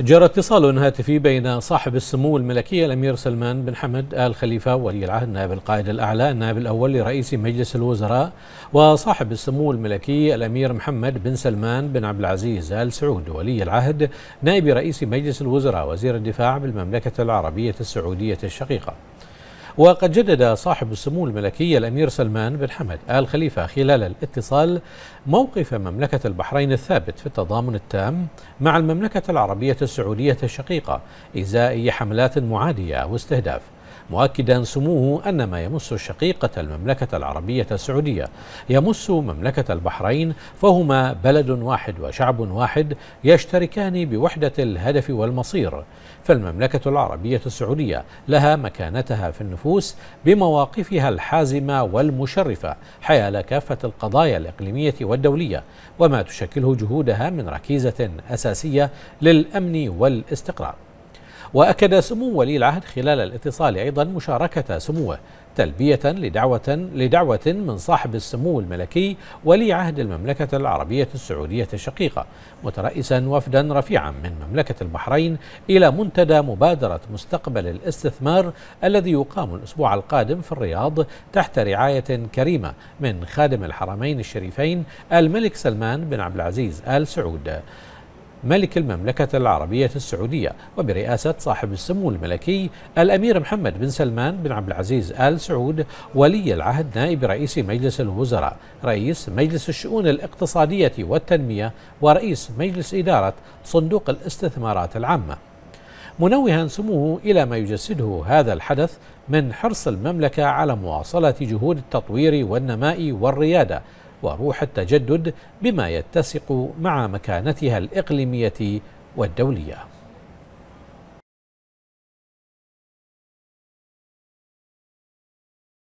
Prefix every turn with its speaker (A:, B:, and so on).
A: جرى اتصال هاتفي بين صاحب السمو الملكي الامير سلمان بن حمد ال خليفه ولي العهد نائب القائد الاعلى النائب الاول لرئيس مجلس الوزراء وصاحب السمو الملكي الامير محمد بن سلمان بن عبد العزيز ال سعود ولي العهد نائب رئيس مجلس الوزراء وزير الدفاع بالمملكه العربيه السعوديه الشقيقه. وقد جدد صاحب السمو الملكي الأمير سلمان بن حمد آل خليفة خلال الاتصال موقف مملكة البحرين الثابت في التضامن التام مع المملكة العربية السعودية الشقيقة إزاء حملات معادية واستهداف مؤكدا سموه أن ما يمس شقيقة المملكة العربية السعودية يمس مملكة البحرين فهما بلد واحد وشعب واحد يشتركان بوحدة الهدف والمصير فالمملكة العربية السعودية لها مكانتها في النفوس بمواقفها الحازمة والمشرفة حيال كافة القضايا الإقليمية والدولية وما تشكله جهودها من ركيزة أساسية للأمن والاستقرار وأكد سمو ولي العهد خلال الاتصال أيضا مشاركة سموه تلبية لدعوة لدعوة من صاحب السمو الملكي ولي عهد المملكة العربية السعودية الشقيقة مترئسا وفدا رفيعا من مملكة البحرين إلى منتدى مبادرة مستقبل الاستثمار الذي يقام الأسبوع القادم في الرياض تحت رعاية كريمة من خادم الحرمين الشريفين الملك سلمان بن عبد العزيز آل سعود ملك المملكة العربية السعودية وبرئاسة صاحب السمو الملكي الأمير محمد بن سلمان بن عبد العزيز آل سعود ولي العهد نائب رئيس مجلس الوزراء رئيس مجلس الشؤون الاقتصادية والتنمية ورئيس مجلس إدارة صندوق الاستثمارات العامة منوها سموه إلى ما يجسده هذا الحدث من حرص المملكة على مواصلة جهود التطوير والنماء والريادة وروح التجدد بما يتسق مع مكانتها الاقليميه والدوليه